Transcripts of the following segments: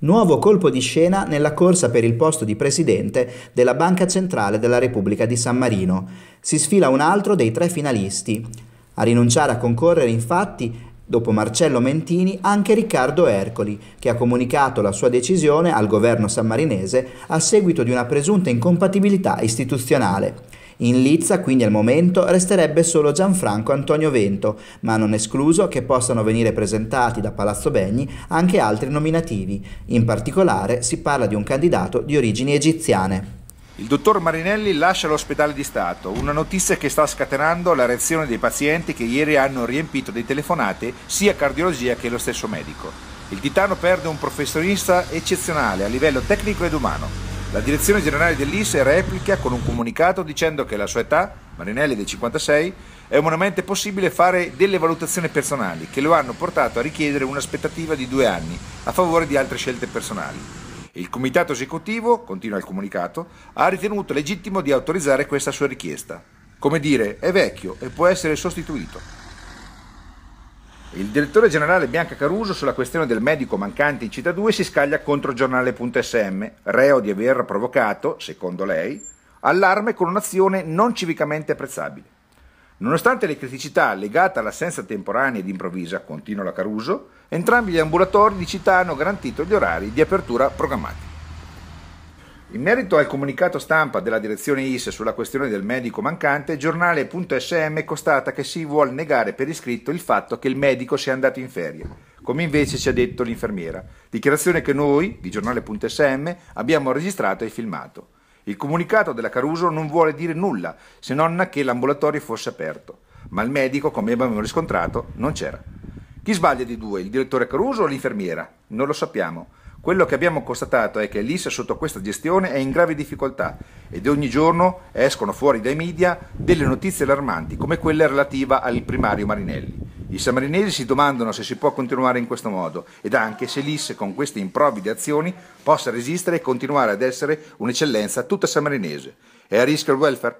Nuovo colpo di scena nella corsa per il posto di presidente della Banca Centrale della Repubblica di San Marino. Si sfila un altro dei tre finalisti. A rinunciare a concorrere infatti, dopo Marcello Mentini, anche Riccardo Ercoli, che ha comunicato la sua decisione al governo sammarinese a seguito di una presunta incompatibilità istituzionale. In lizza quindi al momento resterebbe solo Gianfranco Antonio Vento, ma non escluso che possano venire presentati da Palazzo Begni anche altri nominativi. In particolare si parla di un candidato di origini egiziane. Il dottor Marinelli lascia l'ospedale di Stato, una notizia che sta scatenando la reazione dei pazienti che ieri hanno riempito di telefonate sia cardiologia che lo stesso medico. Il titano perde un professionista eccezionale a livello tecnico ed umano. La direzione generale dell'ISE replica con un comunicato dicendo che alla sua età, Marinelli del 56, è umanamente possibile fare delle valutazioni personali che lo hanno portato a richiedere un'aspettativa di due anni a favore di altre scelte personali. Il comitato esecutivo, continua il comunicato, ha ritenuto legittimo di autorizzare questa sua richiesta. Come dire, è vecchio e può essere sostituito. Il direttore generale Bianca Caruso sulla questione del medico mancante in Città 2 si scaglia contro giornale.sm, reo di aver provocato, secondo lei, allarme con un'azione non civicamente apprezzabile. Nonostante le criticità legate all'assenza temporanea ed improvvisa, continua la Caruso, entrambi gli ambulatori di città hanno garantito gli orari di apertura programmati. In merito al comunicato stampa della direzione IS sulla questione del medico mancante, giornale.sm constata che si vuol negare per iscritto il fatto che il medico sia andato in ferie, come invece ci ha detto l'infermiera, dichiarazione che noi, di giornale.sm, abbiamo registrato e filmato. Il comunicato della Caruso non vuole dire nulla, se non che l'ambulatorio fosse aperto, ma il medico, come abbiamo riscontrato, non c'era. Chi sbaglia di due, il direttore Caruso o l'infermiera? Non lo sappiamo. Quello che abbiamo constatato è che l'IS sotto questa gestione è in grave difficoltà ed ogni giorno escono fuori dai media delle notizie allarmanti come quella relativa al primario Marinelli. I samarinesi si domandano se si può continuare in questo modo ed anche se l'IS con queste improvvide azioni possa resistere e continuare ad essere un'eccellenza tutta samarinese. È a rischio il welfare?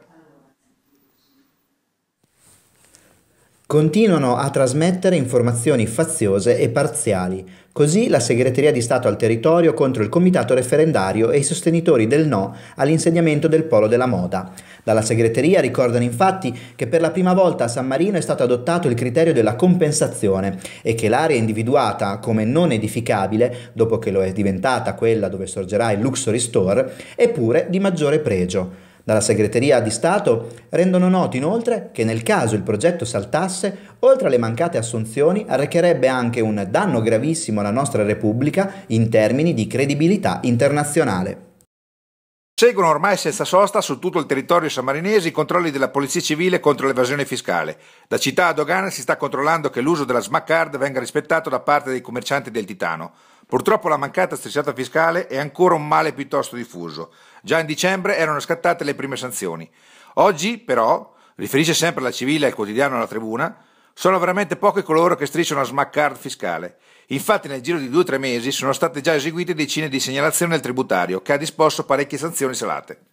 continuano a trasmettere informazioni faziose e parziali. Così la Segreteria di Stato al territorio contro il Comitato referendario e i sostenitori del no all'insediamento del Polo della Moda. Dalla Segreteria ricordano infatti che per la prima volta a San Marino è stato adottato il criterio della compensazione e che l'area individuata come non edificabile, dopo che lo è diventata quella dove sorgerà il Luxury Store, è pure di maggiore pregio dalla segreteria di Stato rendono noto inoltre che nel caso il progetto saltasse, oltre alle mancate assunzioni, arrecherebbe anche un danno gravissimo alla nostra Repubblica in termini di credibilità internazionale. Seguono ormai senza sosta su tutto il territorio sammarinese i controlli della Polizia Civile contro l'evasione fiscale. Da città a dogana si sta controllando che l'uso della smart card venga rispettato da parte dei commercianti del titano. Purtroppo la mancata strisciata fiscale è ancora un male piuttosto diffuso. Già in dicembre erano scattate le prime sanzioni. Oggi, però, riferisce sempre la civile al quotidiano alla tribuna, sono veramente pochi coloro che strisciano la smart card fiscale. Infatti nel giro di due o tre mesi sono state già eseguite decine di segnalazioni al tributario, che ha disposto parecchie sanzioni salate.